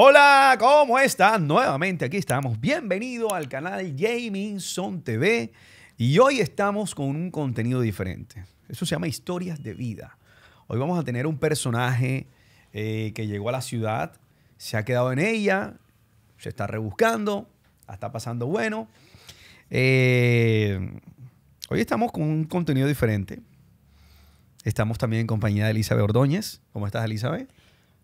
Hola, ¿cómo están? Nuevamente aquí estamos. Bienvenido al canal Son TV y hoy estamos con un contenido diferente. Eso se llama historias de vida. Hoy vamos a tener un personaje eh, que llegó a la ciudad, se ha quedado en ella, se está rebuscando, está pasando bueno. Eh, hoy estamos con un contenido diferente. Estamos también en compañía de Elizabeth Ordóñez. ¿Cómo estás, Elizabeth?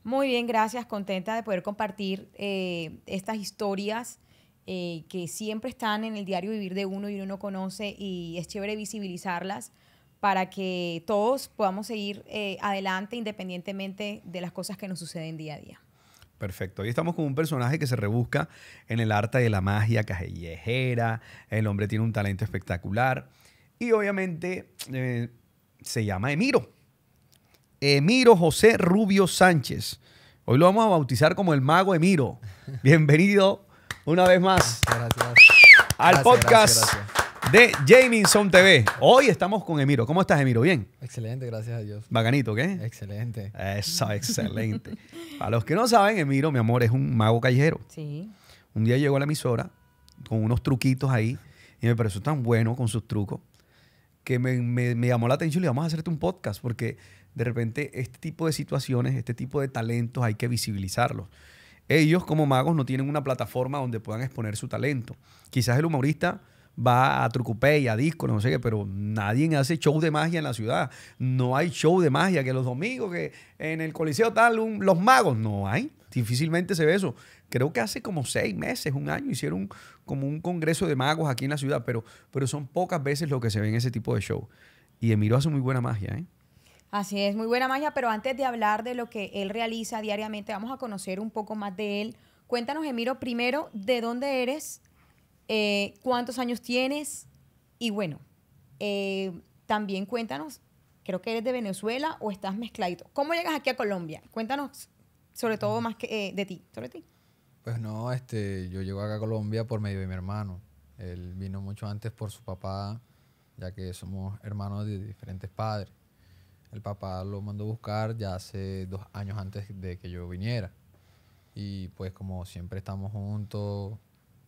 Muy bien, gracias. Contenta de poder compartir eh, estas historias eh, que siempre están en el diario vivir de uno y uno conoce y es chévere visibilizarlas para que todos podamos seguir eh, adelante independientemente de las cosas que nos suceden día a día. Perfecto. Hoy estamos con un personaje que se rebusca en el arte de la magia callejera. El hombre tiene un talento espectacular. Y obviamente se llama Emiro. Emiro José Rubio Sánchez. Hoy lo vamos a bautizar como el mago Emiro. Bienvenido una vez más al podcast de Jaminson TV. Hoy estamos con Emiro. ¿Cómo estás, Emiro? ¿Bien? Excelente, gracias a Dios. Bacanito, ¿qué? Excelente. Eso, excelente. A los que no saben, Emiro, mi amor, es un mago callejero. Sí. Un día llegó a la emisora con unos truquitos ahí y me pareció tan bueno con sus trucos que me, llamó la atención y le vamos a hacerte un podcast porque de repente este tipo de situaciones, este tipo de talentos hay que visibilizarlos. Ellos como magos no tienen una plataforma donde puedan exponer su talento. Quizás el humorista va a y a disco, no sé qué, pero nadie hace show de magia en la ciudad. No hay show de magia que los domingos, que en el Coliseo tal, los magos, no hay. Difícilmente se ve eso. Creo que hace como seis meses, un año, hicieron como un congreso de magos aquí en la ciudad, pero, pero son pocas veces lo que se ve en ese tipo de show. Y Emiro hace muy buena magia, ¿eh? Así es, muy buena magia, pero antes de hablar de lo que él realiza diariamente, vamos a conocer un poco más de él. Cuéntanos, Emiro, primero, ¿de dónde eres? Eh, ¿Cuántos años tienes? Y bueno, eh, también cuéntanos, creo que eres de Venezuela o estás mezcladito. ¿Cómo llegas aquí a Colombia? Cuéntanos sobre todo más que eh, de ti, sobre ti. Pues no, este, yo llego acá a Colombia por medio de mi hermano. Él vino mucho antes por su papá, ya que somos hermanos de diferentes padres. El papá lo mandó a buscar ya hace dos años antes de que yo viniera. Y pues como siempre estamos juntos,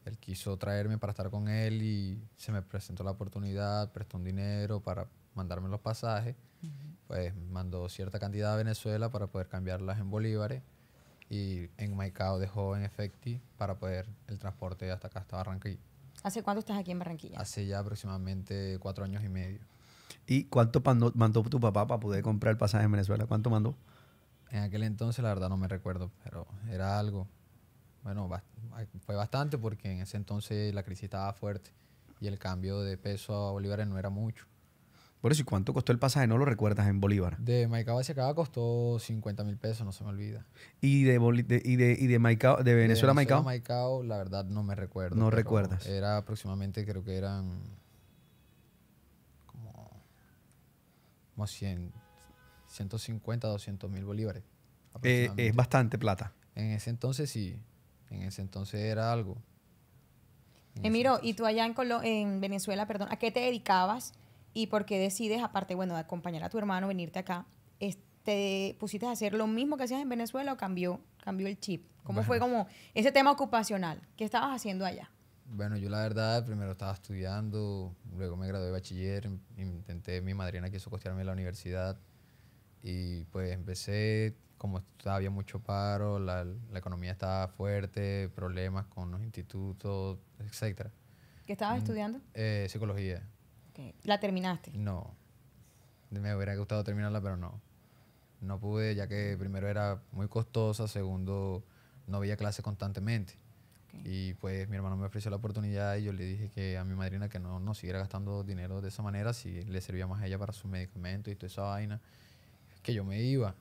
él quiso traerme para estar con él y se me presentó la oportunidad, prestó un dinero para mandarme los pasajes. Pues mandó cierta cantidad a Venezuela para poder cambiarlas en bolívares y en Maicao dejó en efecti para poder el transporte hasta acá, hasta Barranquilla. ¿Hace cuánto estás aquí en Barranquilla? Hace ya aproximadamente cuatro años y medio. ¿Y cuánto mandó, tu papá para poder comprar el pasaje en Venezuela? ¿Cuánto mandó? En aquel entonces, la verdad, no me recuerdo, pero era algo. Bueno, fue bastante porque en ese entonces la crisis estaba fuerte y el cambio de peso a bolívares no era mucho. Por eso, ¿y cuánto costó el pasaje? ¿No lo recuerdas en Bolívar? De Maicao hacia acá costó 50 mil pesos, no se me olvida. ¿Y de, y de, de, Maicao, de Venezuela a Maicao? Maicao, la verdad no me recuerdo. No recuerdas. Era aproximadamente, creo que eran como 150, 200 mil bolívares. Eh, es bastante plata. En ese entonces sí, en ese entonces era algo. Miro, Emiro, ¿y tú allá en, en Venezuela, perdón, a qué te dedicabas y por qué decides, aparte, bueno, de acompañar a tu hermano, venirte acá? ¿Te pusiste a hacer lo mismo que hacías en Venezuela o cambió, el chip? ¿Cómo fue como ese tema ocupacional? ¿Qué estabas haciendo allá? Bueno, yo la verdad primero estaba estudiando, luego me gradué de bachiller, intenté, mi madrina quiso costearme la universidad y pues empecé, como había mucho paro, la, economía estaba fuerte, problemas con los institutos, etc. ¿Qué estabas mm, estudiando? Eh, psicología. ¿La terminaste? No. Me hubiera gustado terminarla, pero no. No pude, ya que primero era muy costosa, segundo no había clases constantemente y pues mi hermano me ofreció la oportunidad y yo le dije que a mi madrina que no, no siguiera gastando dinero de esa manera, si le servía más a ella para sus medicamentos y toda esa vaina, que yo me iba.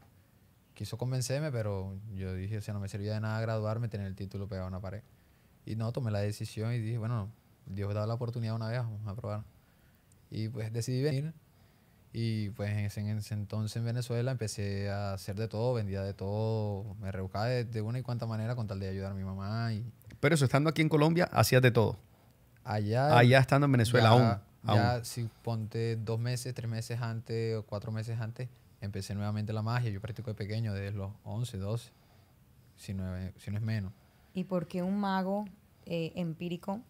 Quiso convencerme, pero yo dije, o sea, no me servía de nada graduarme, tener el título pegado a una pared. Y no, tomé la decisión y dije, bueno, Dios me da la oportunidad una vez, vamos a probar. Y pues decidí venir. Y pues en ese, ese, entonces en Venezuela empecé a hacer de todo, vendía de todo, me rebuscaba de, de una y cuanta manera con tal de ayudar a mi mamá y, pero eso, estando aquí en Colombia, hacías de todo. Allá. Allá estando en Venezuela, aún. Ya, si ponte dos meses, tres meses antes o cuatro meses antes, empecé nuevamente la magia. Yo practico de pequeño, desde los 11, 12, si no, si no es menos. ¿Y por qué un mago eh, empírico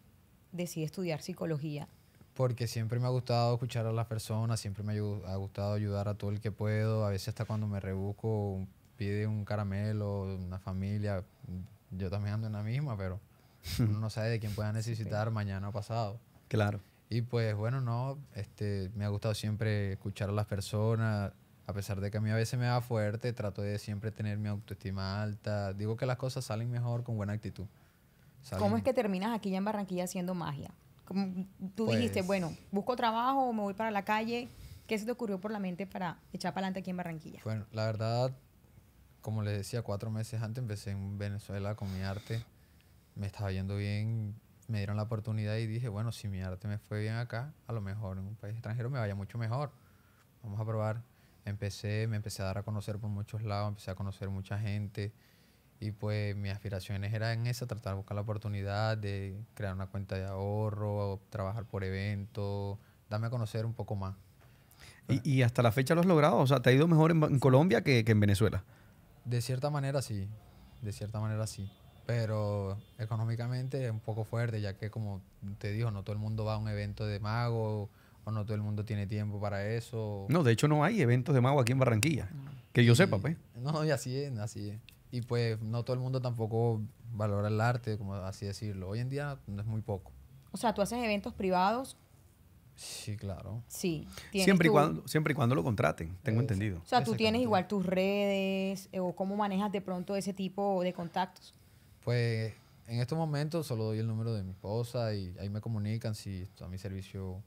decide estudiar psicología? Porque siempre me ha gustado escuchar a las personas, siempre me ha gustado ayudar a todo el que puedo. A veces hasta cuando me rebusco, pide un caramelo, una familia. Yo también ando en la misma, pero uno no sabe de quién pueda necesitar mañana o pasado. Claro. Y pues bueno, no, este, me ha gustado siempre escuchar a las personas, a pesar de que a mí a veces me da fuerte, trato de siempre tener mi autoestima alta. Digo que las cosas salen mejor con buena actitud. ¿Cómo es que terminas aquí ya en Barranquilla haciendo magia? Como tú pues dijiste, bueno, busco trabajo, me voy para la calle. ¿Qué se te ocurrió por la mente para echar para adelante aquí en Barranquilla? Bueno, la verdad, como les decía, cuatro meses antes empecé en Venezuela con mi arte me estaba yendo bien, me dieron la oportunidad y dije, bueno, si mi arte me fue bien acá, a lo mejor en un país extranjero me vaya mucho mejor. Vamos a probar. Empecé, me empecé a dar a conocer por muchos lados, empecé a conocer mucha gente y pues mis aspiraciones eran esa, tratar de buscar la oportunidad de crear una cuenta de ahorro, trabajar por eventos, darme a conocer un poco más. Y, hasta la fecha lo has logrado, o sea, ¿te ha ido mejor en, Colombia que, que en Venezuela? De cierta manera sí, de cierta manera sí pero económicamente es un poco fuerte, ya que como te dijo, no todo el mundo va a un evento de mago o no todo el mundo tiene tiempo para eso. No, de hecho no hay eventos de mago aquí en Barranquilla, mm. que yo sepa, pues. No, y así es, así es. Y pues no todo el mundo tampoco valora el arte, como así decirlo. Hoy en día es muy poco. O sea, tú haces eventos privados Sí, claro. Sí. Siempre y, cuando, siempre y cuando lo contraten, tengo entendido. O sea, tú tienes igual tus redes eh, o cómo manejas de pronto ese tipo de contactos. Pues en estos momentos solo doy el número de mi esposa y ahí me comunican si está a mi servicio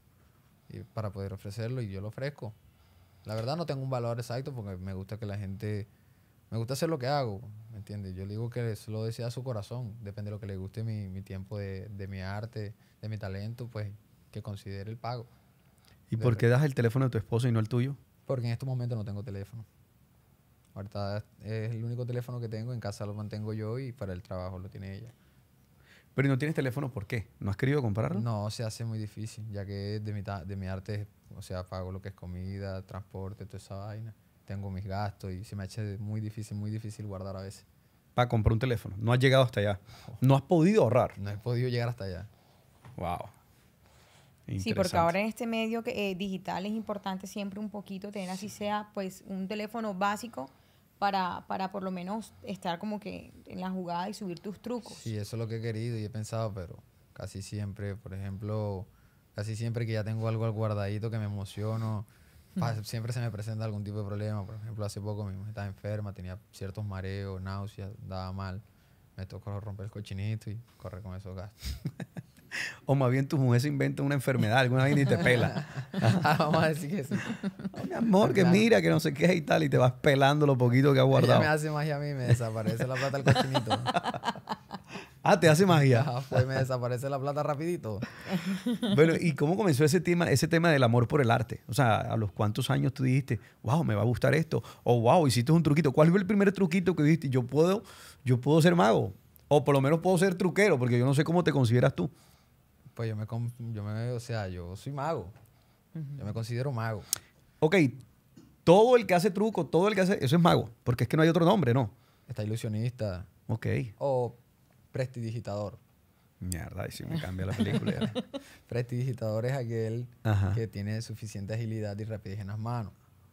para poder ofrecerlo y yo lo ofrezco. La verdad no tengo un valor exacto porque me gusta que la gente... Me gusta hacer lo que hago, ¿me entiendes? Yo le digo que eso lo desea su corazón, depende de lo que le guste mi, mi tiempo de, de, mi arte, de mi talento, pues que considere el pago. ¿Y por qué das el teléfono de tu esposo y no el tuyo? Porque en estos momentos no tengo teléfono. Ahorita es el único teléfono que tengo, en casa lo mantengo yo y para el trabajo lo tiene ella. Pero no tienes teléfono, ¿por qué? ¿No has querido comprarlo? No, se hace muy difícil, ya que de mi, de mi arte, o sea, pago lo que es comida, transporte, toda esa vaina. Tengo mis gastos y se me hace muy difícil, muy difícil guardar a veces. Para comprar un teléfono, no has llegado hasta allá. No has podido ahorrar. No he podido llegar hasta allá. Wow. Sí, porque ahora en este medio que, eh, digital es importante siempre un poquito tener, así sea, pues un teléfono básico para, para por lo menos estar como que en la jugada y subir tus trucos. Sí, eso es lo que he querido y he pensado, pero casi siempre, por ejemplo, casi siempre que ya tengo algo al guardadito que me emociono, siempre se me presenta algún tipo de problema. Por ejemplo, hace poco mi mujer estaba enferma, tenía ciertos mareos, náuseas, daba mal. Me tocó romper el cochinito y correr con esos gastos. O más bien tu mujer se inventa una enfermedad, alguna vez y te pela. vamos a decir que sí. mi amor, que mira, que no sé qué y tal, y te vas pelando lo poquito que ha guardado. me hace magia a mí, me desaparece la plata del cochinito. ah, te hace magia. pues me desaparece la plata rapidito. bueno, ¿y cómo comenzó ese tema, ese tema del amor por el arte? O sea, ¿a los cuantos años tú dijiste, wow, me va a gustar esto? O wow, hiciste un truquito. ¿Cuál fue el primer truquito que dijiste? Yo puedo, yo puedo ser mago. O por lo menos puedo ser truquero, porque yo no sé cómo te consideras tú pues yo me, yo me, o sea, yo soy mago. Yo me considero mago. Ok, todo el que hace truco, todo el que hace, eso es mago, porque es que no hay otro nombre, ¿no? Está ilusionista. Ok. O prestidigitador. Mierda, y si me cambia la película. prestidigitador es aquel que tiene suficiente agilidad y rapidez en las manos.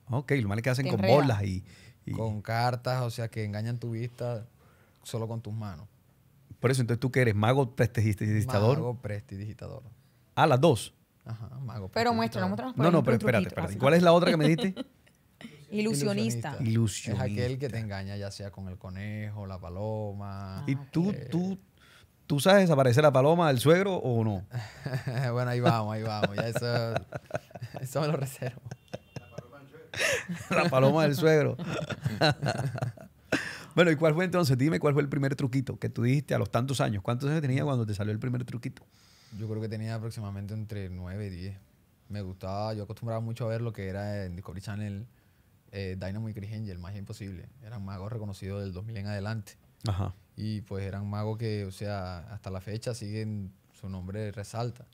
Ok, lo malo es que hacen con bolas y, Con cartas, o sea, que engañan tu vista solo con tus manos. Por eso, entonces tú que eres mago prestidigitador. Mago prestidigitador. Ah, las dos. Ajá, mago. Pero muéstranos, muéstranos. No, no, pero espérate, espérate. ¿Cuál es la otra que me diste? Ilusionista. Ilusionista. Es aquel que te engaña, ya sea con el conejo, la paloma. Ah, ¿Y tú, tú, tú sabes desaparecer la paloma del suegro o no? bueno, ahí vamos, ahí vamos. Ya eso, eso me lo reservo. La paloma del suegro. la paloma del suegro. Bueno, ¿y cuál fue entonces? Dime cuál fue el primer truquito que tú dijiste a los tantos años. ¿Cuántos años tenía cuando te salió el primer truquito? Yo creo que tenía aproximadamente entre 9 y 10. Me gustaba, yo acostumbraba mucho a ver lo que era en Discovery Channel eh, Dynamo y Chris Angel, Magia Imposible. Eran magos reconocidos del 2000 en adelante. Ajá. Y pues eran magos que, o sea, hasta la fecha siguen, su nombre resalta.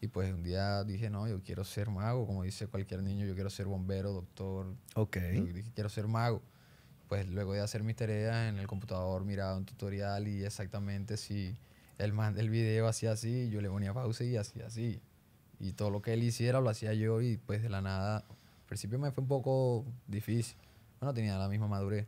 Y pues un día dije, no, yo quiero ser mago, como dice cualquier niño, yo quiero ser bombero, doctor. Ok. Yo quiero ser mago pues luego de hacer mis tareas en el computador miraba un tutorial y exactamente si el man el video hacía así, yo le ponía pausa y hacía así. Y todo lo que él hiciera lo hacía yo y pues de la nada, al principio me fue un poco difícil, no tenía la misma madurez,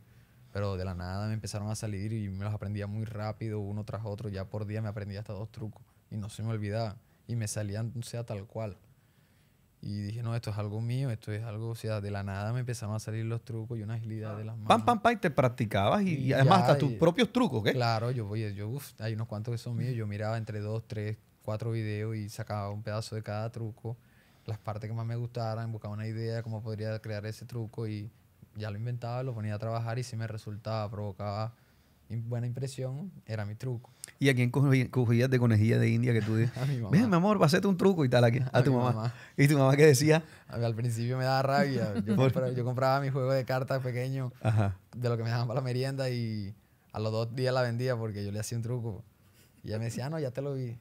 pero de la nada me empezaron a salir y me los aprendía muy rápido, uno tras otro, ya por día me aprendía hasta dos trucos y no se me olvidaba y me salían, sea, tal cual. Y dije, no, esto es algo mío, esto es algo, o sea, de la nada me empezaron a salir los trucos y una agilidad de las manos. Pam, pam, pam, y te practicabas y, además hasta tus propios trucos, ¿qué? Claro, yo, voy yo, hay unos cuantos que son míos, yo miraba entre dos, tres, cuatro videos y sacaba un pedazo de cada truco, las partes que más me gustaran, buscaba una idea de cómo podría crear ese truco y ya lo inventaba, lo ponía a trabajar y si me resultaba, provocaba buena impresión, era mi truco. ¿Y a quién cogías de conejilla de India que tú dices, a mi mamá. Ven, mi amor, un truco y tal, aquí a, tu mamá. ¿Y tu mamá qué decía? al principio me daba rabia. Yo, compraba, mi juego de cartas pequeño de lo que me daban para la merienda y a los dos días la vendía porque yo le hacía un truco. Y ella me decía, ah, no, ya te lo vi.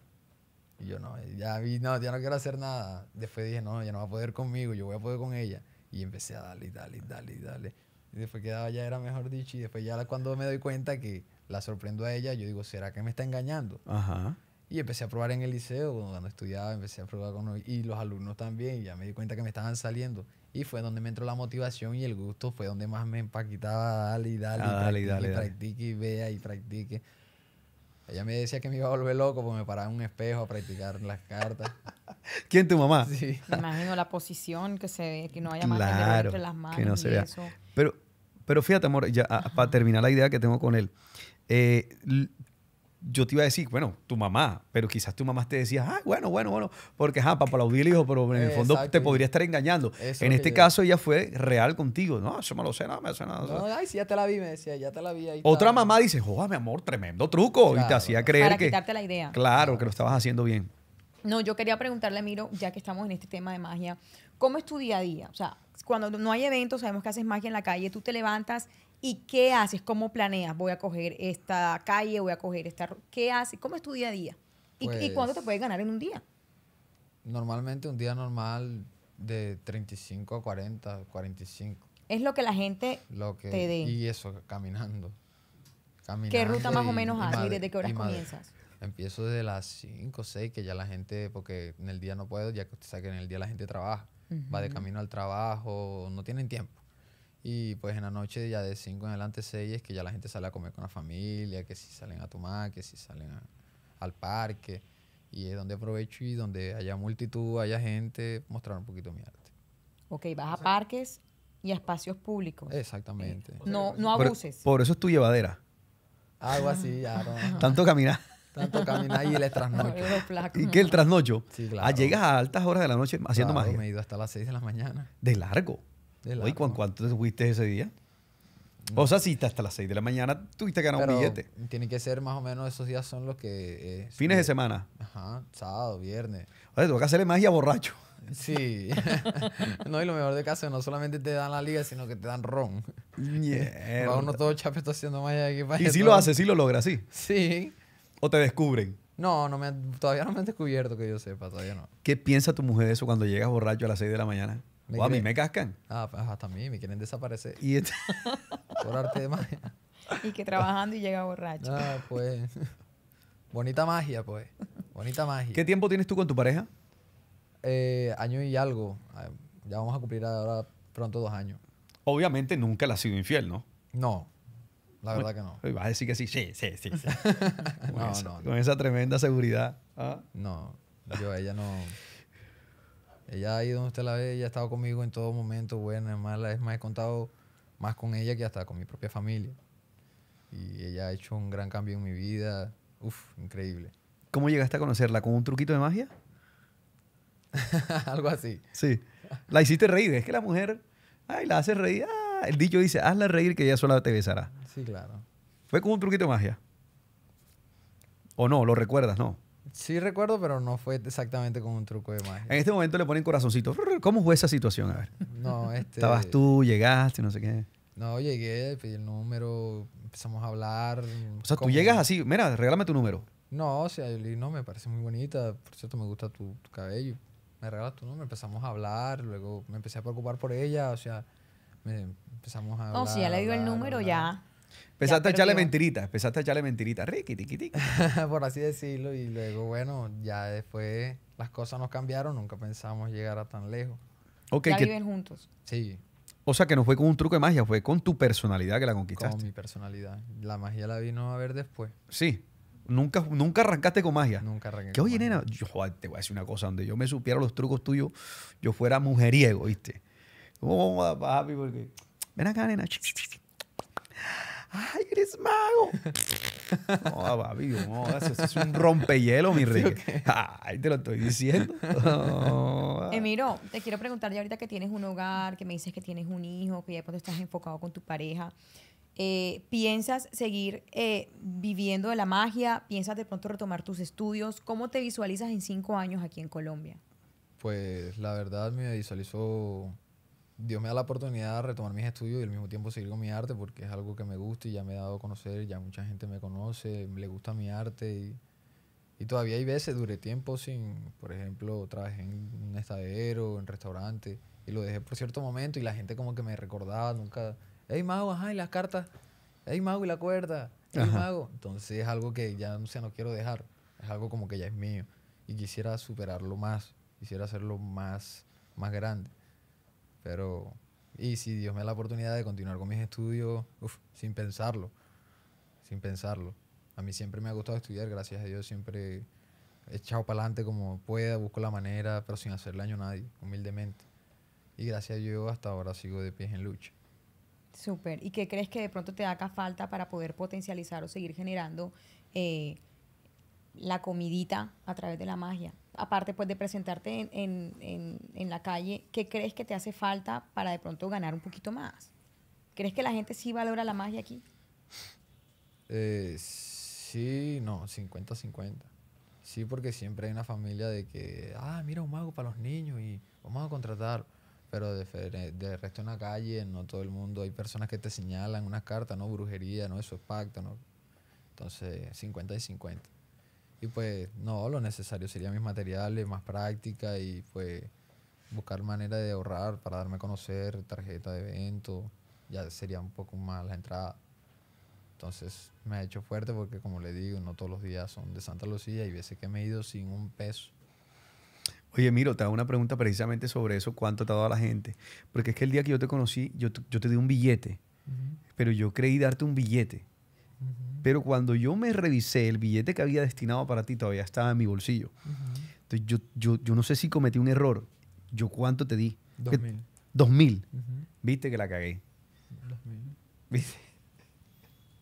Y yo, no, ya vi, no, ya no quiero hacer nada. Después dije, no, ya no va a poder conmigo, yo voy a poder con ella. Y empecé a darle, darle, darle, darle. Y después quedaba ya, era mejor dicho. Y después ya cuando me doy cuenta que la sorprendo a ella, yo digo, ¿será que me está engañando? Y empecé a probar en el liceo, cuando estudiaba, empecé a probar con y los alumnos también, y ya me di cuenta que me estaban saliendo. Y fue donde me entró la motivación y el gusto, fue donde más me empaquitaba, dale y dale, ah, y dale, practique y vea y practique. Ella me decía que me iba a volver loco porque me paraba en un espejo a practicar las cartas. ¿Quién tu mamá? Sí. imagino la posición que se ve, que no haya más claro, entre las manos. Que no se vea. Pero pero fíjate, amor, ya para terminar la idea que tengo con él. Eh, yo te iba a decir, bueno, tu mamá, pero quizás tu mamá te decía, ah, bueno, bueno, bueno, porque ajá, para aplaudir el hijo, pero en el fondo te podría estar engañando. en este caso ella fue real contigo, no, ah, eso me lo sé, no me hace nada. ay, sí, ya te la vi, me decía, ya te la vi. Ahí Otra mamá dice, joda, oh, mi amor, tremendo truco, y te hacía creer que... Para quitarte la idea. Claro, claro, que lo estabas haciendo bien. No, yo quería preguntarle, Miro, ya que estamos en este tema de magia, ¿Cómo es tu día a día? O sea, cuando no hay eventos, sabemos que haces magia en la calle, tú te levantas y ¿qué haces? ¿Cómo planeas? Voy a coger esta calle, voy a coger esta... ¿Qué haces? ¿Cómo es tu día a día? ¿Y, pues cuándo cuánto te puedes ganar en un día? Normalmente un día normal de 35 a 40, 45. Es lo que la gente te dé. Y eso, caminando. ¿Qué ruta más o menos haces? ¿Desde qué horas comienzas? Empiezo desde las 5, o 6, que ya la gente, porque en el día no puedo, ya que usted sabe que en el día la gente trabaja va de camino al trabajo, no tienen tiempo. Y pues en la noche ya de 5 en adelante, 6 es que ya la gente sale a comer con la familia, que si salen a tomar, que si salen al parque. Y es donde aprovecho y donde haya multitud, haya gente, mostrar un poquito mi arte. Ok, vas a parques y a espacios públicos. Exactamente. no, no abuses. Por, eso es tu llevadera. Algo así, ya. Tanto caminar. Tanto caminar y el trasnocho. y que el trasnocho. Ah, llegas a altas horas de la noche haciendo claro, magia. me he ido hasta las 6 de la mañana. De largo. De largo. Oye, ¿cuánto te fuiste ese día? O sea, si hasta las 6 de la mañana tuviste que ganar un billete. Tiene que ser más o menos esos días son los que. Eh, Fines de semana. Ajá, sábado, viernes. O sea, tengo que hacerle magia borracho. Sí. no, y lo mejor de caso, no solamente te dan la liga, sino que te dan ron. uno todo chape haciendo magia aquí para Y si lo hace, si lo logra, sí. Sí. ¿O te descubren? No, no me, todavía no me han descubierto que yo sepa, todavía no. ¿Qué piensa tu mujer de eso cuando llegas borracho a las 6 de la mañana? o a mí me cascan. Ah, pues hasta a mí me quieren desaparecer. Y por arte de magia. Y que trabajando y llega borracho. Ah, pues. Bonita magia, pues. Bonita magia. ¿Qué tiempo tienes tú con tu pareja? Eh, año y algo. Ah, ya vamos a cumplir ahora pronto dos años. Obviamente nunca le has sido infiel, ¿no? No. La verdad que no. Vas a decir que sí, sí, sí, sí. con esa, tremenda seguridad. ¿Ah? No, yo ella no. Ella ahí donde usted la ve, ella ha estado conmigo en todo momento, buena, mala. Es más, he contado más con ella que hasta con mi propia familia. Y ella ha hecho un gran cambio en mi vida. Uf, increíble. ¿Cómo llegaste a conocerla? ¿Con un truquito de magia? Algo así. Sí. La hiciste reír. Es que la mujer, ay, la hace reír. Ah, el dicho dice, hazla reír que ella sola te besará. Sí, claro. Fue con un truquito de magia. ¿O no? ¿Lo recuerdas? No. Sí recuerdo, pero no fue exactamente con un truco de magia. En este momento le ponen corazoncito. ¿Cómo fue esa situación? A ver. No, este... Estabas tú, llegaste, no sé qué. No, llegué, pedí el número, empezamos a hablar. O sea, tú llegas así, mira, regálame tu número. No, o sea, yo le no, me parece muy bonita, por cierto, me gusta tu, cabello. Me regalas tu número, empezamos a hablar, luego me empecé a preocupar por ella, o sea, empezamos a oh, hablar. Oh, si ya le dio el número, ya. Empezaste a echarle mentirita, empezaste a echarle mentirita, riqui, Por así decirlo, y luego, bueno, ya después las cosas nos cambiaron, nunca pensamos llegar a tan lejos. Okay, ya viven juntos. Sí. O sea, que no fue con un truco de magia, fue con tu personalidad que la conquistaste. Con mi personalidad. La magia la vino a ver después. Sí. Nunca, nunca arrancaste con magia. Nunca arrancaste. Que oye, nena, te voy a decir una cosa, donde yo me supiera los trucos tuyos, yo fuera mujeriego, ¿viste? ¿Cómo vamos oh, a papi? Porque. Ven acá, nena. ¡Ay, eres mago! no, baby, no, eso, es un rompehielo, mi rey. Ay, te lo estoy diciendo. Emiro, te quiero preguntar ya ahorita que tienes un hogar, que me dices que tienes un hijo, que ya cuando estás enfocado con tu pareja. Eh, ¿Piensas seguir eh, viviendo de la magia? ¿Piensas de pronto retomar tus estudios? ¿Cómo te visualizas en cinco años aquí en Colombia? Pues la verdad me visualizo Dios me da la oportunidad de retomar mis estudios y al mismo tiempo seguir con mi arte porque es algo que me gusta y ya me he dado a conocer, ya mucha gente me conoce, le gusta mi arte y, y todavía hay veces, duré tiempo sin, por ejemplo, trabajé en un estadero, en restaurante y lo dejé por cierto momento y la gente como que me recordaba nunca, hey mago, ajá, y las cartas, hey mago y la cuerda, hey mago. Entonces es algo que ya no no quiero dejar, es algo como que ya es mío y quisiera superarlo más, quisiera hacerlo más, más grande. Pero, y si Dios me da la oportunidad de continuar con mis estudios, uf, sin pensarlo, sin pensarlo. A mí siempre me ha gustado estudiar, gracias a Dios siempre he echado para adelante como pueda, busco la manera, pero sin hacerle daño a nadie, humildemente. Y gracias a Dios hasta ahora sigo de pies en lucha. Súper. ¿Y qué crees que de pronto te haga falta para poder potencializar o seguir generando eh, la comidita a través de la magia. Aparte pues de presentarte en, la calle, ¿qué crees que te hace falta para de pronto ganar un poquito más? ¿Crees que la gente sí valora la magia aquí? Eh, sí, no, 50-50. Sí, porque siempre hay una familia de que, ah, mira un mago para los niños y vamos a contratar. Pero de, de resto en la calle, no todo el mundo, hay personas que te señalan una carta, no, brujería, no, eso es pacto, no. Entonces, 50 y 50. Y pues no, lo necesario sería mis materiales, más práctica y pues buscar manera de ahorrar para darme a conocer, tarjeta de evento, ya sería un poco más la entrada. Entonces me ha hecho fuerte porque como le digo, no todos los días son de Santa Lucía y veces que me he ido sin un peso. Oye, Miro, te hago una pregunta precisamente sobre eso, cuánto te ha dado la gente. Porque es que el día que yo te conocí, yo, te di un billete, pero yo creí darte un billete. Pero cuando yo me revisé, el billete que había destinado para ti todavía estaba en mi bolsillo. Entonces, yo, no sé si cometí un error. ¿Yo cuánto te di? Dos mil. Dos mil. Viste que la cagué. Dos mil.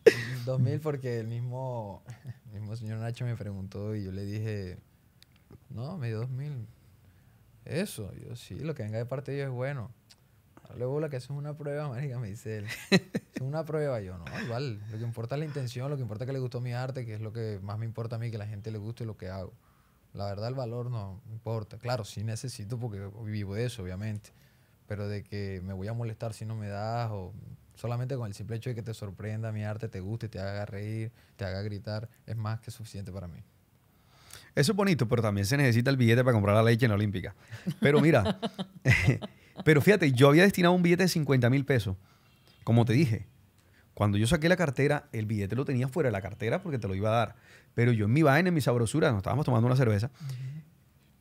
Dos mil porque el mismo, mismo señor Nacho me preguntó y yo le dije, no, me dio dos mil. Eso, yo sí, lo que venga de parte de ellos es bueno. Luego la que eso es una prueba, marica, me dice él. Es una prueba, yo, no, igual. Lo que importa es la intención, lo que importa es que le gustó mi arte, que es lo que más me importa a mí, que la gente le guste lo que hago. La verdad, el valor no importa. Claro, sí necesito porque vivo de eso, obviamente. Pero de que me voy a molestar si no me das, o solamente con el simple hecho de que te sorprenda mi arte, te guste, te haga reír, te haga gritar, es más que suficiente para mí. Eso es bonito, pero también se necesita el billete para comprar la leche en la Olímpica. Pero mira, Pero fíjate, yo había destinado un billete de 50 mil pesos. Como te dije, cuando yo saqué la cartera, el billete lo tenía fuera de la cartera porque te lo iba a dar. Pero yo en mi vaina, en mi sabrosura, nos estábamos tomando una cerveza.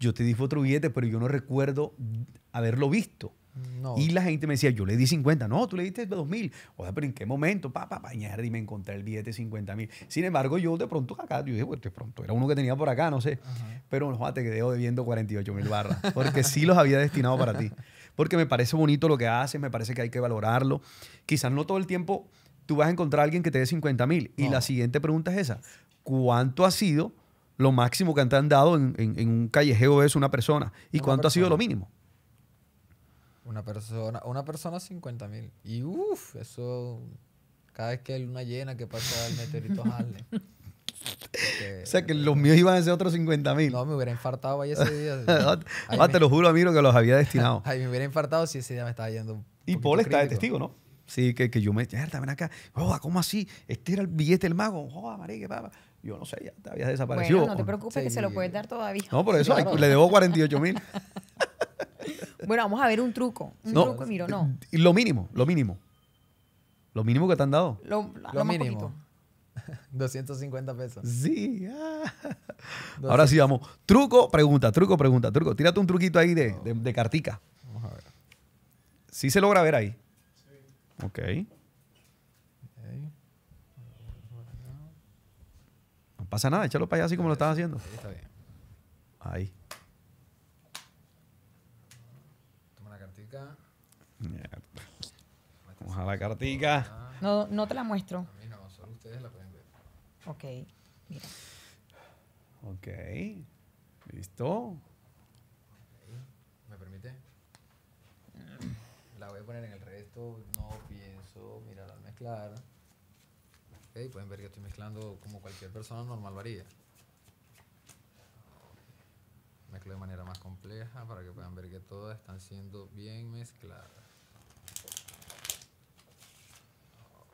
Yo te di otro billete, pero yo no recuerdo haberlo visto. Y la gente me decía, yo le di 50. No, tú le diste 2 mil. O sea, pero ¿en qué momento? Pa, pa, pa, y me encontré el billete de 50 mil. Sin embargo, yo de pronto acá, yo dije, pues de pronto, era uno que tenía por acá, no sé. Pero no, te quedé debiendo 48 mil barras, porque sí los había destinado para ti. porque me parece bonito lo que haces, me parece que hay que valorarlo. Quizás no todo el tiempo tú vas a encontrar a alguien que te dé 50 mil. Y la siguiente pregunta es esa. ¿Cuánto ha sido lo máximo que te han dado en, en, un callejeo es una persona? ¿Y cuánto ha sido lo mínimo? Una persona, una persona 50 mil. Y uff, eso cada vez que hay una llena que pasa el meteorito Harley. Este, o sea, que los míos iban a ser otros 50 mil. No, me hubiera infartado ahí ese día. Ah, ah, te lo juro, Miro, que los había destinado. Ay, me hubiera infartado si ese día me estaba yendo. y Paul está de testigo, ¿no? Sí, que, que yo me. Ya, ven acá. Joda, ¿cómo así? Este era el billete del mago. Joda, qué papá. Yo no sé, ya te habías desaparecido. Bueno, no te preocupes, que se lo puedes dar todavía. No, por eso le debo 48 mil. bueno, vamos a ver un truco. Un no, truco, Miro, no. Lo mínimo, lo mínimo. Lo mínimo que te han dado. Lo, mínimo. 250 pesos. Sí. Ah. Ahora sí vamos. Truco, pregunta, truco, pregunta, truco. Tírate un truquito ahí de, de, cartica. Vamos a ver. Sí se logra ver ahí. Sí. Ok. No pasa nada, échalo para allá así como lo estás haciendo. Ahí está bien. Ahí. Toma la cartica. Mierda. la cartica. No, no te la muestro. A mí no, solo ustedes la pueden. Ok, mira. Ok, listo. ¿Me permite? La voy a poner en el resto, no pienso, mirar al mezclar. Ok, pueden ver que estoy mezclando como cualquier persona normal varía. Mezclo de manera más compleja para que puedan ver que todas están siendo bien mezcladas.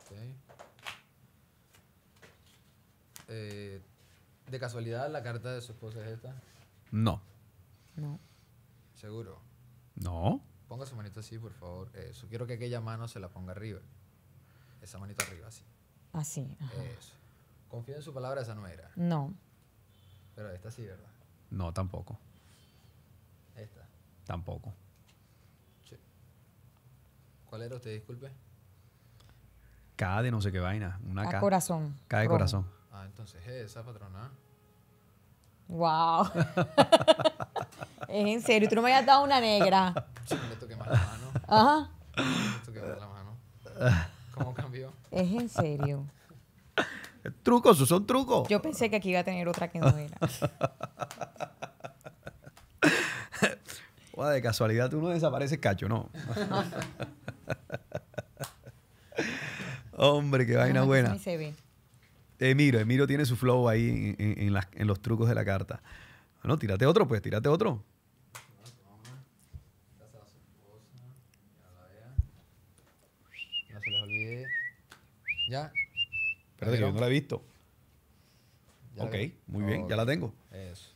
Okay. Eh, ¿de casualidad la carta de su esposa es esta? No. No. ¿Seguro? No. Ponga su manito así, por favor. Eso. Quiero que aquella mano se la ponga arriba. Esa manito arriba, así. Así. Ah, ajá. Eso. Confío en su palabra, esa no era. No. Pero esta sí, ¿verdad? No, tampoco. Esta. Tampoco. Sí. ¿Cuál era usted, disculpe? Cada de no sé qué vaina. Una A corazón. Cada corazón. Ah, entonces es eh, esa patrona. Wow. es en serio, tú no me habías dado una negra. Sí, me toqué más la mano. Ajá. Me toqué más la mano. ¿Cómo cambió? Es en serio. trucos, son trucos. Yo pensé que aquí iba a tener otra que no era. de casualidad tú no desapareces, cacho, ¿no? Hombre, qué vaina buena. Se ve. Emiro, Emiro tiene su flow ahí en, los trucos de la carta. Bueno, tírate otro, pues, tírate otro. No se les olvide. Ya. Espérate, que yo no la he visto. ok, muy bien, ya la tengo. Eso.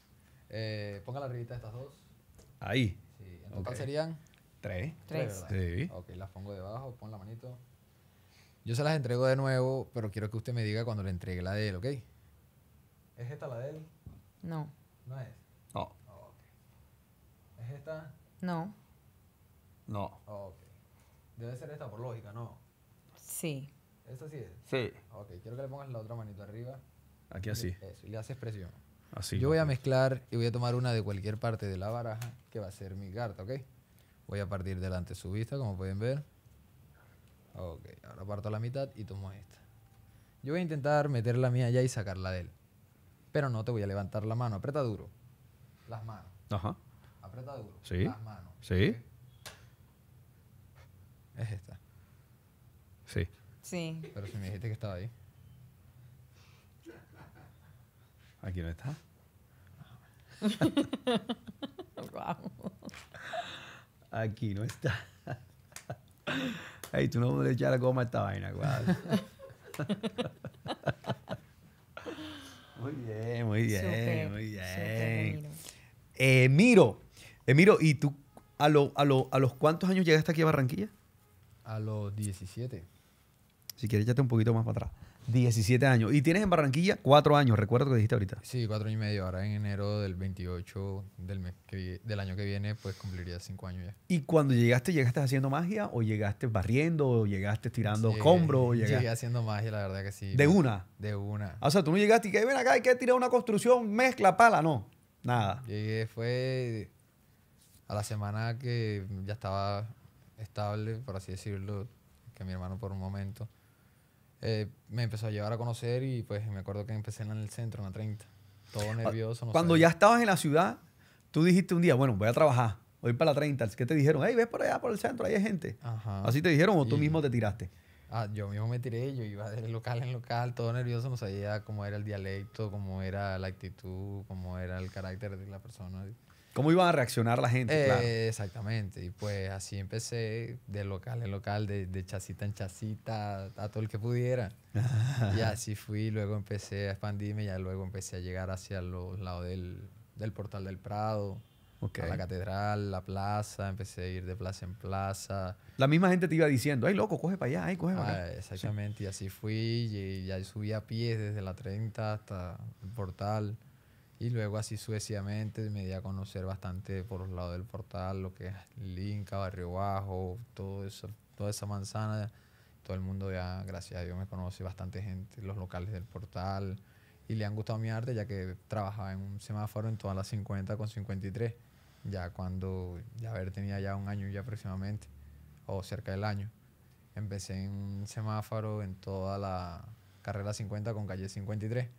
Eh, ponga la de estas dos. Ahí. Sí, en total serían. Tres. Tres. Tres. sí. Ok, las pongo debajo, pon la manito. Yo se las entrego de nuevo, pero quiero que usted me diga cuando le entregue la de él, ¿ok? ¿Es esta la de él? No. ¿No es? No. ¿Es esta? No. No. ok. Debe ser esta por lógica, ¿no? Sí. ¿Esta sí es? Sí. Ok, quiero que le pongas la otra manito arriba. Aquí así. Eso, y le haces presión. Así. Yo voy a mezclar y voy a tomar una de cualquier parte de la baraja que va a ser mi carta, ¿ok? Voy a partir delante su vista, como pueden ver. Ok, ahora parto la mitad y tomo esta. Yo voy a intentar meter la mía allá y sacarla de él. Pero no te voy a levantar la mano. Aprieta duro. Las manos. Ajá. Aprieta duro. Sí. Las manos. Sí. Es esta. Sí. Sí. Pero si me dijiste que estaba ahí. Aquí no está. Aquí no está. Hey, tú no me echas la goma a esta vaina, ¿cuál? muy bien, muy bien, muy bien. Miro. Eh, Miro, ¿y tú a, lo, a, lo, a los cuántos años llegaste aquí a Barranquilla? A los 17. Si quieres, échate un poquito más para atrás. 17 años. ¿Y tienes en Barranquilla cuatro años? Recuerdo que dijiste ahorita. Sí, cuatro años y medio. Ahora en enero del 28 del, del año que viene, pues cumpliría cinco años ya. ¿Y cuando llegaste, llegaste haciendo magia o llegaste barriendo o llegaste tirando combro, llegaste... Llegué haciendo magia, la verdad que sí. ¿De una? De una. Ah, o sea, tú no llegaste y que ven acá, hay que tirar una construcción, mezcla, pala, no. Nada. Llegué, fue a la semana que ya estaba estable, por así decirlo, que mi hermano por un momento eh, me empezó a llevar a conocer y pues me acuerdo que empecé en el centro, en la 30. Todo ah, nervioso. Cuando ya estabas en la ciudad, tú dijiste un día, bueno, voy a trabajar, voy para la 30. ¿Qué te dijeron? ahí ves por allá, por el centro, ahí hay gente. ¿Así te dijeron o tú mismo te tiraste? Ah, yo mismo me tiré, yo iba de local en local, todo nervioso, no sabía cómo era el dialecto, cómo era la actitud, cómo era el carácter de la persona. ¿Cómo iba a reaccionar la gente? Eh, exactamente. Y pues así empecé de local en local, de, de chacita en chacita, a todo el que pudiera. y así fui. Luego empecé a expandirme. Ya luego empecé a llegar hacia los lados del, del Portal del Prado. A la catedral, la plaza, empecé a ir de plaza en plaza. La misma gente te iba diciendo, ay loco, coge para allá, ay, coge para ah, Exactamente, y así fui, y ya subí a pies desde la 30 hasta el portal. Y luego así sucesivamente me di a conocer bastante por los lados del portal, lo que es Linca, Barrio Bajo, todo eso, toda esa manzana. Todo el mundo ya, gracias a Dios, me conoce bastante gente, los locales del portal. Y le han gustado mi arte ya que trabajaba en un semáforo en todas las 50 con 53. Ya cuando, ya haber tenía ya un año ya aproximadamente, o cerca del año. Empecé en un semáforo en toda la carrera 50 con calle 53,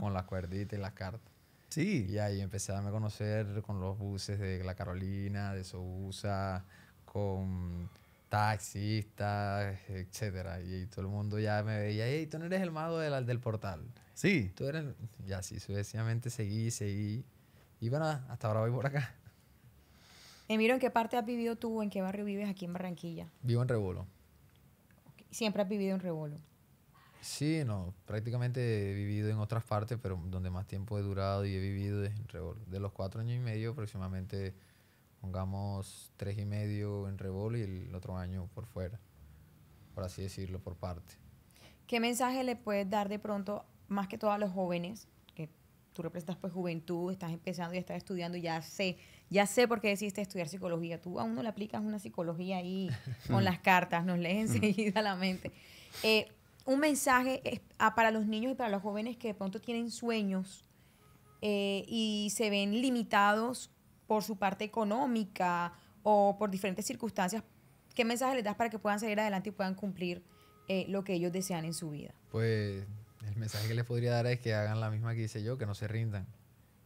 con las cuerditas y las cartas Sí. Y ahí empecé a darme conocer con los buses de La Carolina, de Sousa, con taxistas, etcétera. Y todo el mundo ya me veía, Y tú no eres el mago del, portal. Sí. Tú eres... Y así sucesivamente seguí, seguí. Y bueno, hasta ahora voy por acá. Emiro, eh, ¿en qué parte has vivido tú? ¿En qué barrio vives aquí en Barranquilla? Vivo en Rebolo. Siempre has vivido en Rebolo. Sí, no, prácticamente he vivido en otras partes, pero donde más tiempo he durado y he vivido es en Revol, De los cuatro años y medio, aproximadamente, pongamos tres y medio en Rebol y el otro año por fuera, por así decirlo, por parte. ¿Qué mensaje le puedes dar de pronto, más que todo a los jóvenes, que tú representas pues juventud, estás empezando y estás estudiando, ya sé, ya sé por qué decidiste estudiar psicología. Tú aún no le aplicas una psicología ahí con las cartas, nos lees enseguida la mente. Eh, un mensaje ah, para los niños y para los jóvenes que de pronto tienen sueños eh, y se ven limitados por su parte económica o por diferentes circunstancias? ¿Qué mensaje les das para que puedan salir adelante y puedan cumplir eh, lo que ellos desean en su vida? Pues el mensaje que les podría dar es que hagan la misma que hice yo, que no se rindan,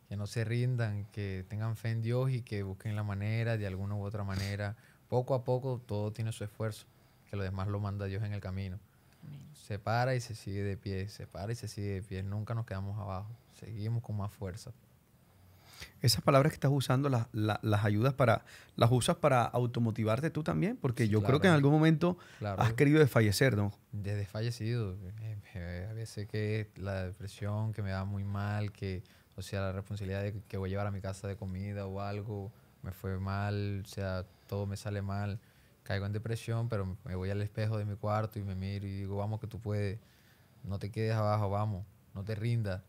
que no se rindan, que tengan fe en Dios y que busquen la manera, de alguna u otra manera, poco a poco todo tiene su esfuerzo, que lo demás lo manda Dios en el camino. Se para y se sigue de pie, se para y se sigue de pie. Nunca nos quedamos abajo, seguimos con más fuerza. Esas palabras que estás usando las, ayudas para, las usas para automotivarte tú también, porque yo creo que en algún momento has querido desfallecer, ¿no? desfallecido. A veces que la depresión, que me da muy mal, que, o sea, la responsabilidad de que voy a llevar a mi casa de comida o algo, me fue mal, o sea, todo me sale mal caigo en depresión, pero me voy al espejo de mi cuarto y me miro y digo, vamos que tú puedes, no te quedes abajo, vamos, no te rindas,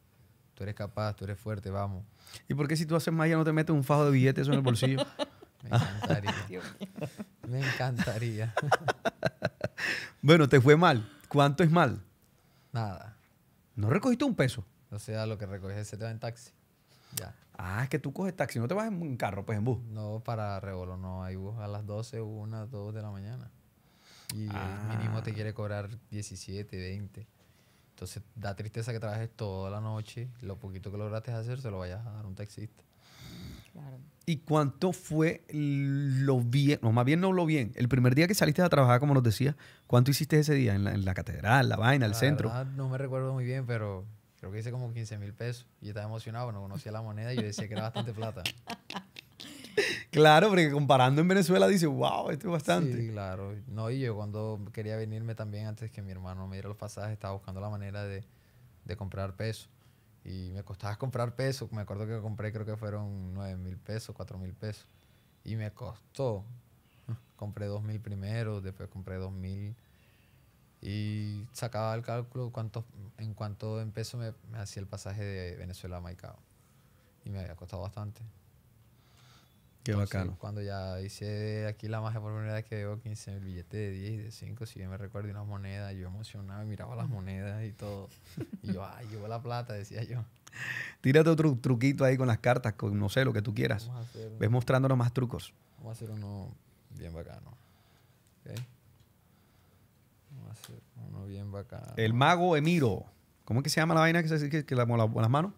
tú eres capaz, tú eres fuerte, vamos. ¿Y por qué si tú haces ya no te metes un fajo de billetes en el bolsillo? me encantaría. me encantaría. bueno, te fue mal. ¿Cuánto es mal? Nada. ¿No recogiste un peso? O sea, lo que recoges, se te va en taxi. Ya. Ah, es que tú coges taxi, no te vas en, un carro, pues en bus. No, para Rebolo no hay bus a las 12, 1, 2 de la mañana. Y el ah. mínimo te quiere cobrar 17, 20. Entonces da tristeza que trabajes toda la noche, lo poquito que lograste hacer se lo vayas a dar a un taxista. Claro. ¿Y cuánto fue lo bien, no, más bien no lo bien, el primer día que saliste a trabajar, como nos decía, cuánto hiciste ese día en la, catedral, la vaina, el centro? No me recuerdo muy bien, pero creo que hice como 15 mil pesos. Y estaba emocionado, no conocía la moneda y yo decía que era bastante plata. Claro, porque comparando en Venezuela dice, wow, esto es bastante. Sí, claro. No, y yo cuando quería venirme también, antes que mi hermano me diera los pasajes, estaba buscando la manera de, de comprar pesos. Y me costaba comprar pesos. Me acuerdo que compré, creo que fueron 9 mil pesos, 4 mil pesos. Y me costó. Compré 2 mil primero, después compré 2 mil y sacaba el cálculo cuánto, en cuánto en peso me, hacía el pasaje de Venezuela a Maicao. Y me había costado bastante. Qué bacano. Cuando ya hice aquí la magia por primera vez que veo 15, el billete de 10 y de 5, si bien me recuerdo, y unas monedas, yo emocionaba, y miraba las monedas y todo. y yo, ay, llevo la plata, decía yo. Tírate otro truquito ahí con las cartas, con no sé, lo que tú quieras. Ves mostrándonos más trucos. Vamos a hacer uno bien bacano uno bien bacán. El mago Emiro. ¿Cómo es que se llama la vaina que, se, que, que la, con las manos?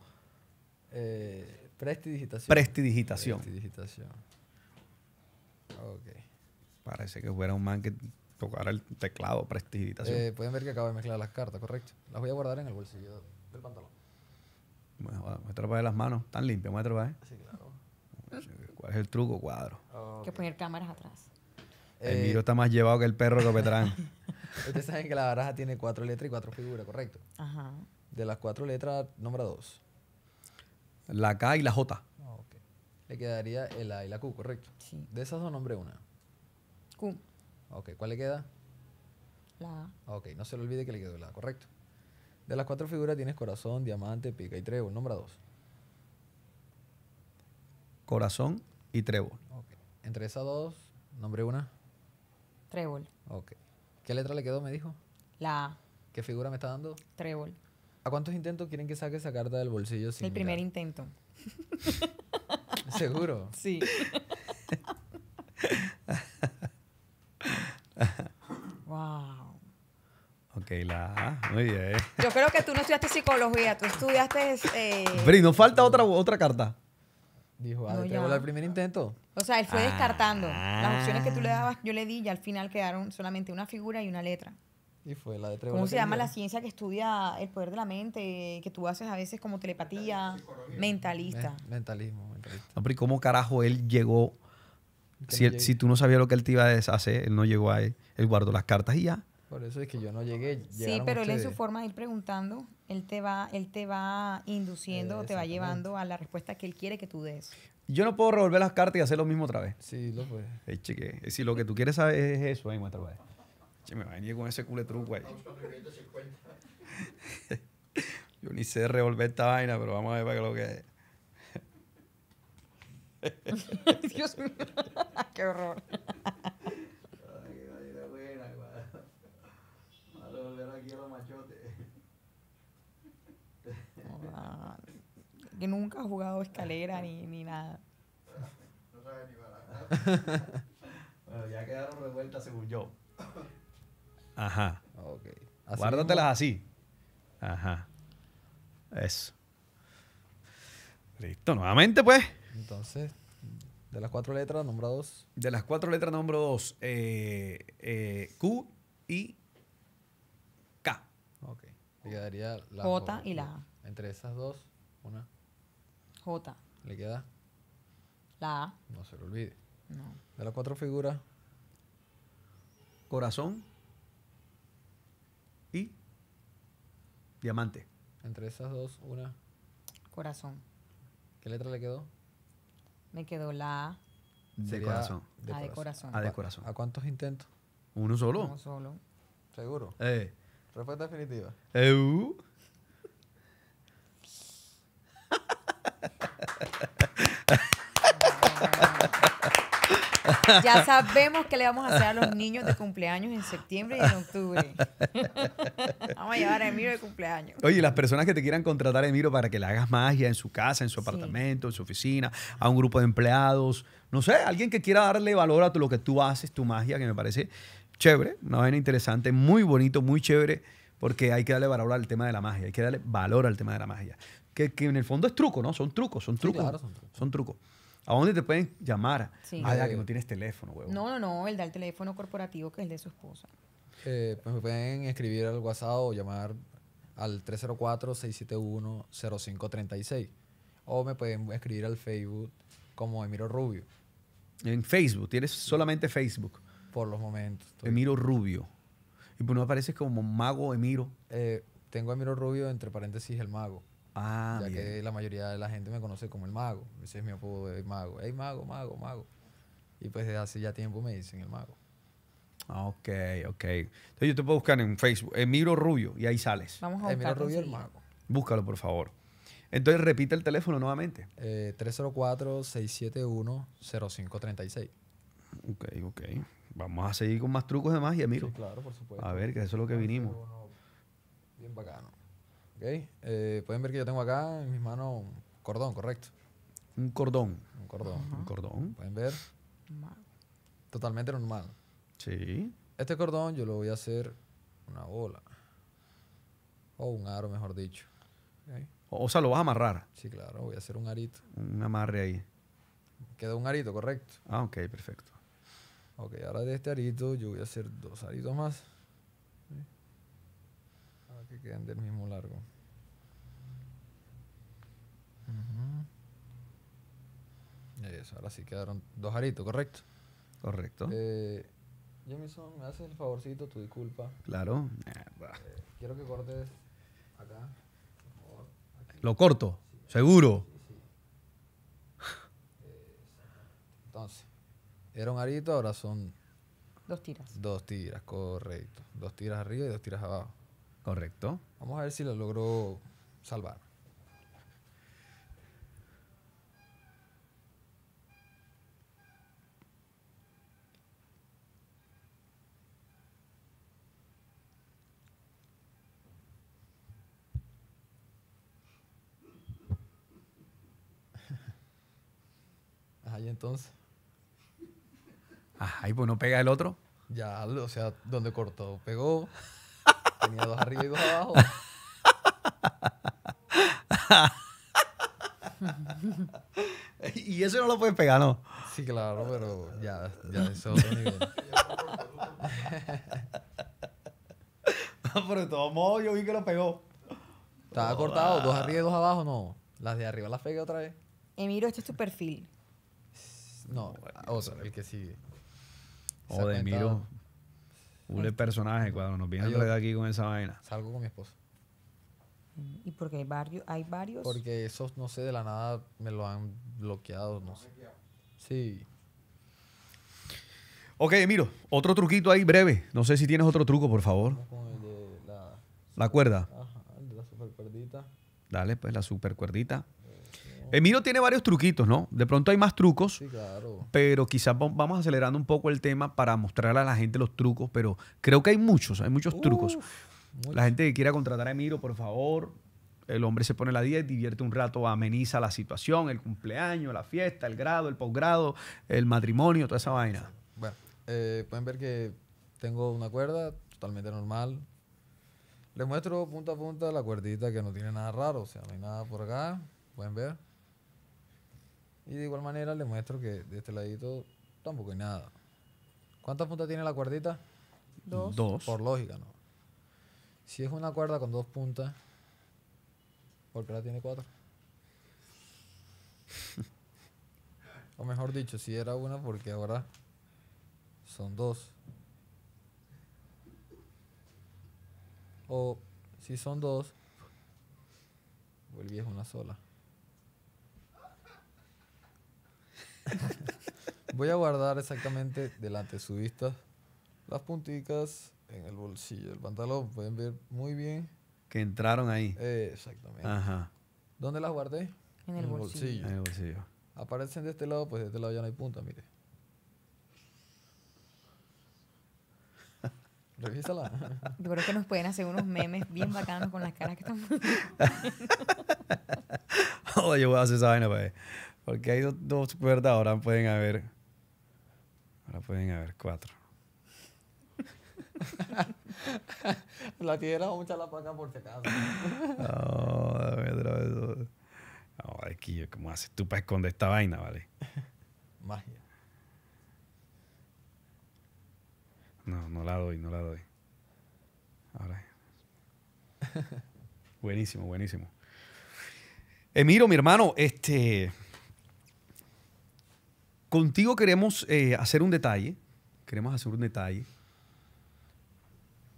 Eh, prestidigitación. Prestidigitación. Ok. Parece que fuera un man que tocara el teclado, prestidigitación. Eh, pueden ver que acabo de mezclar las cartas, correcto. Las voy a guardar en el bolsillo del pantalón. Bueno, muestra para las manos. Están limpias, voy a trabajar. claro. ¿Cuál es el truco? Cuadro. que poner cámaras atrás. Emiro eh, está más llevado que el perro que Petrán. Ustedes saben que la baraja tiene cuatro letras y cuatro figuras, ¿correcto? Ajá. De las cuatro letras, nombra dos. La K y la J. Ah, le quedaría el A y la Q, ¿correcto? Sí. De esas dos, nombre una. Q. Ok, ¿cuál le queda? La A. Ok, no se le olvide que le quedó la A, ¿correcto? De las cuatro figuras tienes corazón, diamante, pica y trébol. Nombra dos. Corazón y trébol. Entre esas dos, nombre una. Trébol. Ok. ¿Qué letra le quedó, me dijo? La A. ¿Qué figura me está dando? Trébol. ¿A cuántos intentos quieren que saque esa carta del bolsillo? Sin El primer intento. ¿Seguro? Sí. wow. Ok, la A. Muy bien. Yo creo que tú no estudiaste psicología, tú estudiaste... Eh... nos falta otra, otra carta. Dijo, ah, el primer intento. O sea, él fue descartando. Las opciones que tú le ah. dabas, yo le di y al final quedaron solamente una figura y una letra. Y fue la de ¿Cómo se llama la ciencia que estudia el poder de la mente, que tú haces a veces como telepatía, mentalista? mentalismo, mentalista. ¿y cómo carajo él llegó? Si, si, tú no sabías lo que él te iba a deshacer, él no llegó ahí. Eh, él guardó las cartas y ya. Por eso es que yo no llegué. Sí, pero él en su forma de ir preguntando, él te va, él te va induciendo, te va llevando a la respuesta que él quiere que tú des. Yo no puedo revolver las cartas y hacer lo mismo otra vez. Sí, lo puedes. Hey, cheque. Eh, si lo que tú quieres saber es eso, ahí muestra, vez. Che, me va a venir con ese culo de truco ahí. yo ni sé revolver esta vaina, pero vamos a ver para qué lo que es. Dios mío, qué horror. que nunca ha jugado escalera ni, ni nada. No ni para Bueno, ya quedaron revueltas según yo. Ajá. okay Guárdatelas así. Ajá. Eso. Listo, nuevamente pues. Entonces, de las cuatro letras, nombra dos. De las cuatro letras, nombro dos. Eh, eh, Q, y Ok. Le quedaría la J, y la A. Entre esas dos, una. J. ¿Le queda? La A. No se lo olvide. No. De las cuatro figuras, corazón y diamante. Entre esas dos, una. Corazón. ¿Qué letra le quedó? Me quedó la A. De corazón. a de corazón. A de corazón. ¿A cuántos intentos? Uno solo. Uno solo. ¿Seguro? Eh, Respuesta definitiva. Ya sabemos qué le vamos a hacer a los niños de cumpleaños en septiembre y en octubre. vamos a llevar a Emiro de cumpleaños. Oye, las personas que te quieran contratar a Emiro para que le hagas magia en su casa, en su apartamento, en su oficina, a un grupo de empleados, no sé, alguien que quiera darle valor a lo que tú haces, tu magia, que me parece chévere, una vaina interesante, muy bonito, muy chévere, porque hay que darle valor al tema de la magia, hay que darle valor al tema de la magia. Que, en el fondo es truco, ¿no? Son trucos, son trucos. son trucos. ¿A dónde te pueden llamar? Ah, ya eh, que no tienes teléfono, güey. No, no, no, el del teléfono corporativo que es el de su esposa. Eh, pues me pueden escribir al WhatsApp o llamar al 304-671-0536. O me pueden escribir al Facebook como Emiro Rubio. En Facebook, tienes solamente Facebook. Por los momentos. Emiro Rubio. Y pues no aparece como mago Emiro. Eh, tengo a Emiro Rubio entre paréntesis el mago. Ah, ya que la mayoría de la gente me conoce como el mago. Ese es mi apodo de mago. Ey, mago, mago, mago. Y pues desde hace ya tiempo me dicen el mago. Ah, ok, ok. Entonces yo te puedo buscar en Facebook, Emiro Rubio, y ahí sales. Vamos a Emiro Rubio el mago. Búscalo, por favor. Entonces repite el teléfono nuevamente. 304-671-0536. Eh, ok, ok vamos a seguir con más trucos de magia, miro. Sí, claro, por supuesto. A ver, que eso es lo que ah, vinimos. Bien bacano. ¿Ok? Eh, pueden ver que yo tengo acá en mis manos un cordón, ¿correcto? Un cordón. Un cordón. Un cordón. Pueden ver. Totalmente normal. Sí. Este cordón yo lo voy a hacer una bola. O un aro, mejor dicho. O, sea, lo vas a amarrar. Sí, claro. Voy a hacer un arito. Un amarre ahí. Queda un arito, correcto. Ah, ok, perfecto. Ok, ahora de este arito yo voy a hacer dos aritos más. Para que queden del mismo largo. Eso, ahora sí quedaron dos aritos, ¿correcto? Correcto. Eh, Jameson, ¿me haces el favorcito? Tu disculpa. Claro. Eh, quiero que cortes acá. Lo corto, seguro. Eh, entonces. Era un arito, ahora son... Dos tiras. Dos tiras, correcto. Dos tiras arriba y dos tiras abajo. Correcto. Vamos a ver si lo logro salvar. Ahí entonces. Ajá, ahí pues no pega el otro. Ya, o sea, donde cortó, pegó. Tenía dos arriba y dos abajo. y eso no lo puedes pegar, ¿no? Sí, claro, pero ya, ya es otro nivel. pero de todos modos yo vi que lo pegó. Estaba cortado, dos arriba y dos abajo, no. Las de arriba las pegué otra vez. Emiro, este es tu perfil. No, o sea, el que sigue oh de Miro. Un personaje, cuando nos viene de aquí con esa vaina. Salgo con mi esposa. ¿Y porque hay varios? Hay varios? Porque esos, no sé, de la nada me lo han bloqueado, no sé. Sí. Ok, Miro, otro truquito ahí breve. No sé si tienes otro truco, por favor. la, cuerda. Ajá, la super cuerdita. Dale, pues la super cuerdita. Emiro tiene varios truquitos, ¿no? De pronto hay más trucos, sí, claro. pero quizás vamos acelerando un poco el tema para mostrarle a la gente los trucos, pero creo que hay muchos, hay muchos trucos. La gente que quiera contratar a Emiro, por favor, el hombre se pone la 10, divierte un rato, ameniza la situación, el cumpleaños, la fiesta, el grado, el posgrado, el matrimonio, toda esa vaina. Bueno, eh, pueden ver que tengo una cuerda totalmente normal. Les muestro punta a punta la cuerdita que no tiene nada raro, o sea, no hay nada por acá. Pueden ver. Y de igual manera le muestro que de este ladito tampoco hay nada. ¿Cuántas puntas tiene la cuerdita? Dos. Por lógica, ¿no? Si es una cuerda con dos puntas, ¿por qué la tiene cuatro? o mejor dicho, si era una, porque ahora son dos. O si son dos, volví es pues, una sola. Voy a guardar exactamente delante de su vista las punticas en el bolsillo del pantalón. Pueden ver muy bien. Que entraron ahí. exactamente. Ajá. ¿Dónde las guardé? En el, bolsillo. Aparecen de este lado, pues de este lado ya no hay punta, mire. Revísala. Yo creo que nos pueden hacer unos memes bien bacanos con las caras que estamos. Oh, yo voy a hacer esa vaina, pues. Porque hay dos, dos ahora pueden haber. Ahora pueden haber cuatro. la tierra vamos mucha la por si acaso. no, dame otra vez. No, aquí, ¿cómo haces tú para esconder esta vaina, vale? Magia. No, no la doy, no la doy. Ahora. buenísimo, buenísimo. Emiro, mi hermano, este. Contigo queremos eh, hacer un detalle, queremos hacer un detalle,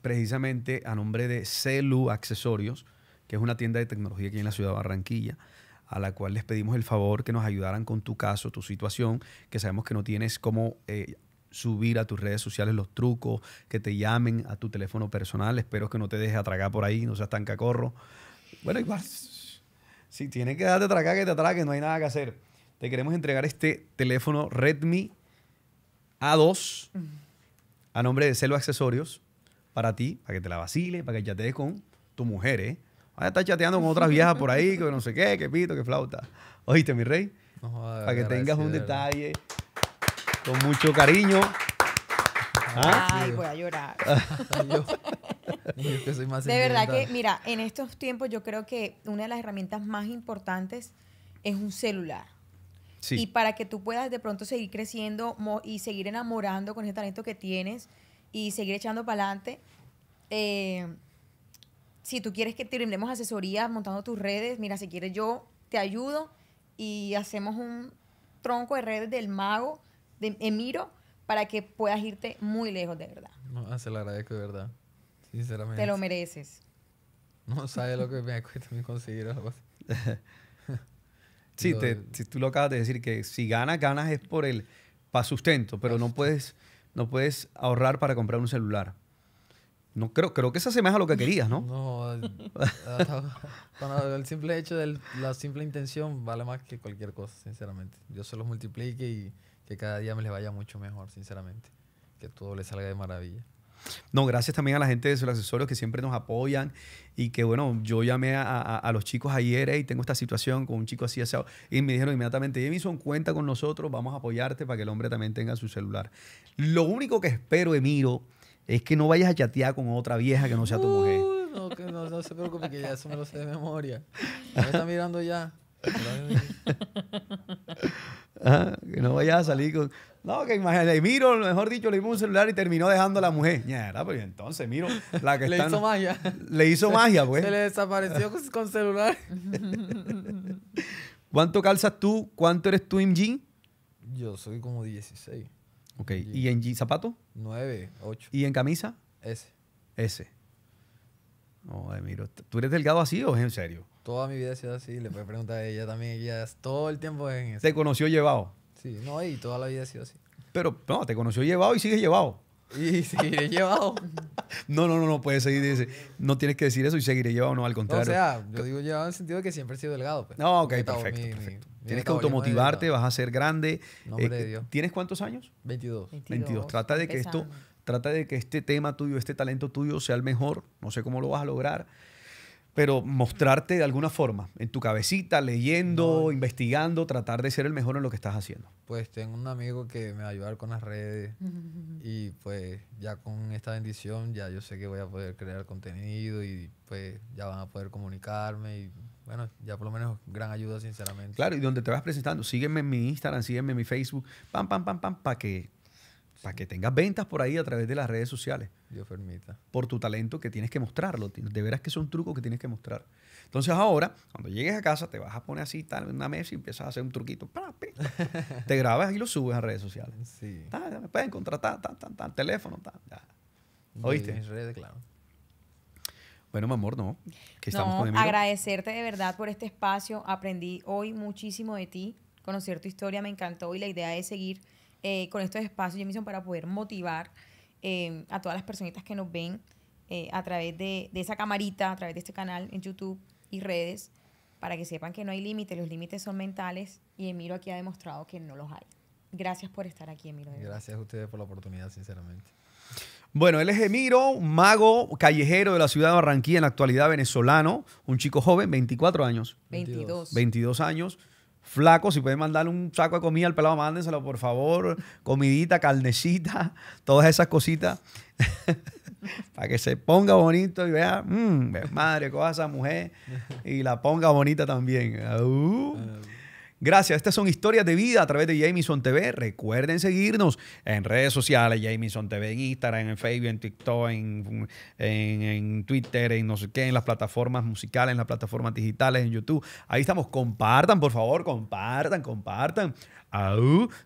precisamente a nombre de Celu Accesorios, que es una tienda de tecnología aquí en la ciudad de Barranquilla, a la cual les pedimos el favor que nos ayudaran con tu caso, tu situación, que sabemos que no tienes cómo eh, subir a tus redes sociales los trucos, que te llamen a tu teléfono personal. Espero que no te dejes atragar por ahí, no seas tan cacorro. Bueno, igual, si tienes que darte atracar, que te atraque, no hay nada que hacer te queremos entregar este teléfono Redmi A2 a nombre de Celo Accesorios para ti, para que te la vacile, para que chatees con tu mujer, ¿eh? a estar chateando con otras viejas por ahí, que no sé qué, que pito, que flauta. Oíste, mi rey, para que tengas un detalle con mucho cariño. Ay, ¿Ah? voy a llorar. de verdad que, mira, en estos tiempos yo creo que una de las herramientas más importantes es un celular. Y para que tú puedas de pronto seguir creciendo y seguir enamorando con ese talento que tienes y seguir echando para adelante. Eh, si tú quieres que te brindemos asesoría montando tus redes, mira, si quieres yo te ayudo y hacemos un tronco de redes del mago, de Emiro, para que puedas irte muy lejos de verdad. No, ah, se lo agradezco de verdad, sinceramente. Te lo mereces. No sabes lo que me cuesta conseguir algo Sí, si tú lo acabas de decir, que si ganas, ganas es por el para sustento, pero no puedes, no puedes ahorrar para comprar un celular. No, creo, creo que se asemeja a lo que querías, ¿no? No, el simple hecho de la simple intención vale más que cualquier cosa, sinceramente. Yo se los multiplique y que cada día me les vaya mucho mejor, sinceramente. Que todo le salga de maravilla. No, gracias también a la gente de sus Accesorios que siempre nos apoyan y que, bueno, yo llamé a, a, los chicos ayer y tengo esta situación con un chico así y me dijeron inmediatamente, Emison cuenta con nosotros, vamos a apoyarte para que el hombre también tenga su celular. Lo único que espero, Emiro, es que no vayas a chatear con otra vieja que no sea tu mujer. no se preocupe, que ya eso me lo sé de memoria. Me está mirando ya. que no vaya a salir con... No, que imagínate, Miro, mejor dicho, le hizo un celular y terminó dejando a la mujer. Ya, pero pues, entonces Miro, la que le hizo magia. Le hizo magia, pues. Se le desapareció con celular. ¿Cuánto calzas tú? ¿Cuánto eres tú en jean? Yo soy como 16. Ok. ¿Y en jean zapato? 9, 8. ¿Y en camisa? S. S. No, Miro, ¿tú eres delgado así o es en serio? Toda mi vida ha sido así. Le puedes preguntar a ella también. Ella es todo el tiempo en eso. ¿Te conoció llevado? Sí, no, y toda la vida ha sido así. Pero no, te conoció llevado y sigues llevado. Y seguiré llevado. No, no, no, no puedes seguir. Dice, no tienes que decir eso y seguiré llevado, no, al contrario. o sea, yo digo llevado en el sentido de que siempre he sido delgado. Pues. No, ok, perfecto. perfecto. tienes que automotivarte, vas a ser grande. Nombre eh, de eh, Dios. ¿Tienes cuántos años? 22. 22. Trata de que esto, trata de que este tema tuyo, este talento tuyo sea el mejor. No sé cómo lo vas a lograr pero mostrarte de alguna forma, en tu cabecita, leyendo, investigando, tratar de ser el mejor en lo que estás haciendo. Pues tengo un amigo que me va a ayudar con las redes y pues ya con esta bendición ya yo sé que voy a poder crear contenido y pues ya van a poder comunicarme y bueno, ya por lo menos gran ayuda sinceramente. Claro, y donde te vas presentando, sígueme en mi Instagram, sígueme en mi Facebook, pam, pam, pam, pam, para que para que tengas ventas por ahí a través de las redes sociales. Dios permita. Por tu talento que tienes que mostrarlo. De veras que es un truco que tienes que mostrar. Entonces ahora, cuando llegues a casa, te vas a poner así tal, una mesa y empiezas a hacer un truquito. te grabas y lo subes a redes sociales. Sí. me pueden contratar, tal, tal, tal, teléfono, tal. ¿Oíste? En redes, claro. Bueno, mi amor, no. estamos no, agradecerte de verdad por este espacio. Aprendí hoy muchísimo de ti, conocer tu historia me encantó y la idea de seguir eh, con estos espacios, Jamison, para poder motivar eh, a todas las personitas que nos ven eh, a través de, esa camarita, a través de este canal en YouTube y redes, para que sepan que no hay límites, los límites son mentales y Emiro aquí ha demostrado que no los hay. Gracias por estar aquí, Emiro. Gracias a ustedes por la oportunidad, sinceramente. Bueno, él es Emiro, mago callejero de la ciudad de Barranquilla, en la actualidad venezolano, un chico joven, 24 años. 22. 22 años Flaco, si pueden mandarle un saco de comida al pelado, mándenselo, por favor. Comidita, carnecita, todas esas cositas. para que se ponga bonito y vea, mmm, madre, coja esa mujer y la ponga bonita también. Gracias. Estas son historias de vida a través de Jamison TV. Recuerden seguirnos en redes sociales, Jamison TV, en Instagram, en Facebook, en TikTok, en, en, Twitter, en no sé qué, en las plataformas musicales, en las plataformas digitales, en YouTube. Ahí estamos. Compartan, por favor, compartan, compartan.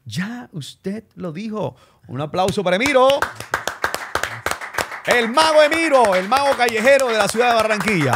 ya usted lo dijo. Un aplauso para Emiro. El mago Emiro, el mago callejero de la ciudad de Barranquilla.